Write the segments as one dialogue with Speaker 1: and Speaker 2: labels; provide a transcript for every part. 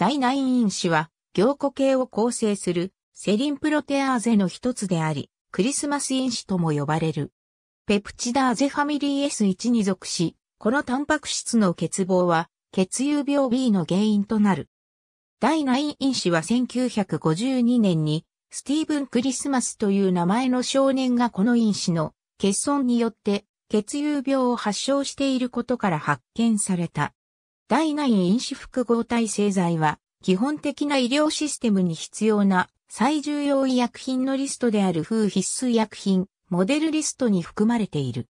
Speaker 1: 第9因子は、凝固系を構成するセリンプロテアーゼの一つであり、クリスマス因子とも呼ばれる。ペプチダーゼファミリー S1 に属し、このタンパク質の欠乏は、血友病 B の原因となる。第9因子は1952年に、スティーブン・クリスマスという名前の少年がこの因子の欠損によって血友病を発症していることから発見された。第9因子複合体製剤は、基本的な医療システムに必要な最重要医薬品のリストである風必須医薬品、モデルリストに含まれている。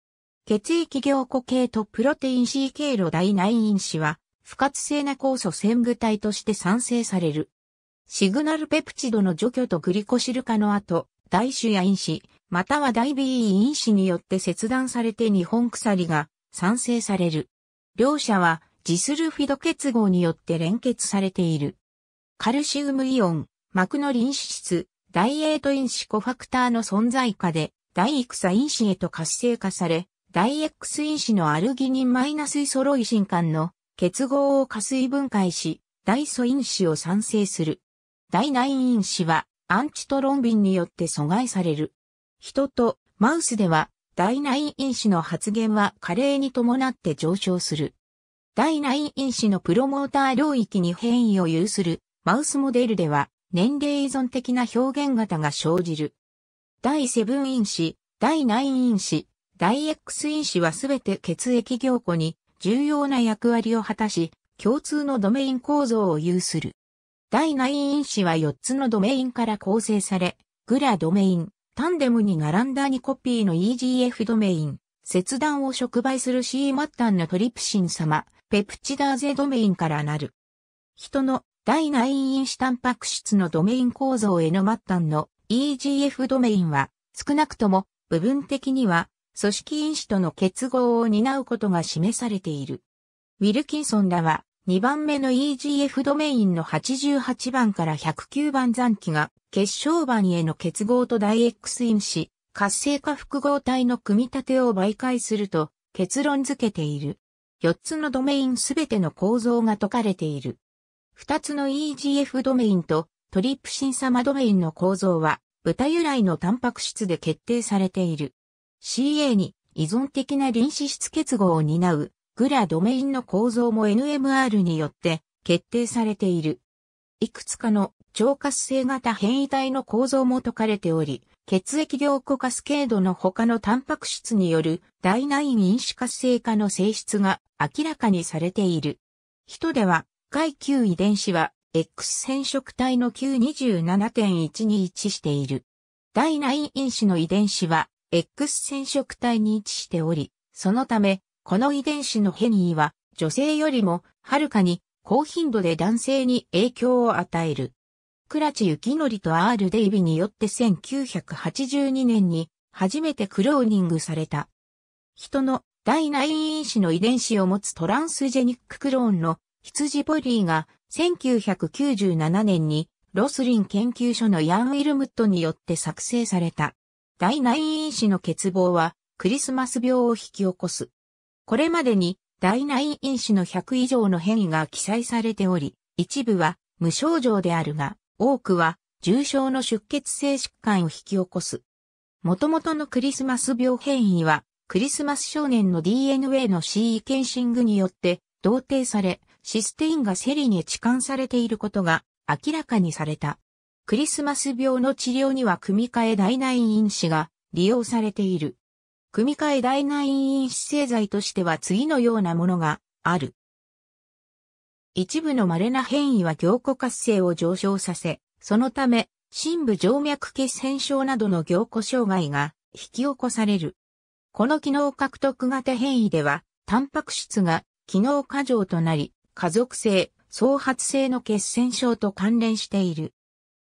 Speaker 1: 血液凝固系とプロテイン C 経路第9因子は、不活性な酵素線具体として産生される。シグナルペプチドの除去とグリコシル化の後、大種や因子、または大 B 因子によって切断されて日本鎖が産生される。両者はジスルフィド結合によって連結されている。カルシウムイオン、膜の臨脂質、ダイエート因子コファクターの存在下で、ダイクサ因子へと活性化され、ダイエックス因子のアルギニンマイナスイソロイシン間の結合を加水分解し、ダイソ因子を産生する。ダイナイン因子はアンチトロンビンによって阻害される。人とマウスではダイナイン因子の発現は加齢に伴って上昇する。第9因子のプロモーター領域に変異を有するマウスモデルでは年齢依存的な表現型が生じる。第7因子、第9因子、第 X 因子はすべて血液凝固に重要な役割を果たし、共通のドメイン構造を有する。第9因子は4つのドメインから構成され、グラドメイン、タンデムに並んだ2コピーの EGF ドメイン、切断を触媒する C 末端のトリプシン様、ペプチダーゼドメインからなる。人の第9因子タンパク質のドメイン構造への末端の EGF ドメインは少なくとも部分的には組織因子との結合を担うことが示されている。ウィルキンソンらは2番目の EGF ドメインの88番から109番残機が結晶板への結合と大 X 因子、活性化複合体の組み立てを媒介すると結論付けている。4つのドメインすべての構造が解かれている。2つの EGF ドメインとトリプシン様ドメインの構造は、豚由来のタンパク質で決定されている。CA に依存的な臨脂質結合を担うグラドメインの構造も NMR によって決定されている。いくつかの超活性型変異体の構造も解かれており、血液凝固カスケードの他のタンパク質による第内因子活性化の性質が明らかにされている。人では、外級遺伝子は X 染色体の Q27.1 に一致している。第内因子の遺伝子は X 染色体に位置しており、そのため、この遺伝子の変異は女性よりもはるかに高頻度で男性に影響を与える。クラチ・ユキノリとアール・デイビによって1982年に初めてクローニングされた。人の第9因子の遺伝子を持つトランスジェニッククローンの羊ボリーが1997年にロスリン研究所のヤン・ウィルムットによって作成された。第9因子の欠乏はクリスマス病を引き起こす。これまでに第9因子の100以上の変異が記載されており、一部は無症状であるが、多くは重症の出血性疾患を引き起こす。元々のクリスマス病変異は、クリスマス少年の DNA の C 検診グによって、同定され、システインがセリに置換されていることが明らかにされた。クリスマス病の治療には組換え代内因子が利用されている。組換え代内因子製剤としては次のようなものがある。一部の稀な変異は凝固活性を上昇させ、そのため、深部静脈血栓症などの凝固障害が引き起こされる。この機能獲得型変異では、タンパク質が機能過剰となり、家族性、創発性の血栓症と関連している。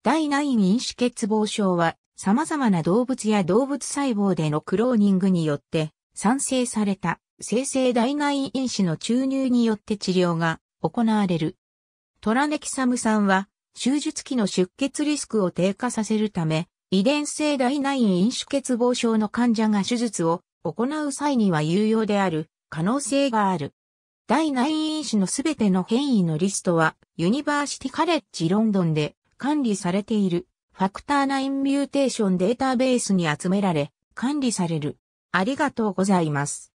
Speaker 1: 第9因子欠乏症は、様々な動物や動物細胞でのクローニングによって、産生された生成第9因子の注入によって治療が行われる。トラネキサム酸は、手術期の出血リスクを低下させるため、遺伝性第9飲酒欠乏症の患者が手術を行う際には有用である可能性がある。第9飲酒のすべての変異のリストは、ユニバーシティカレッジロンドンで管理されているファクター9ミューテーションデータベースに集められ、管理される。ありがとうございます。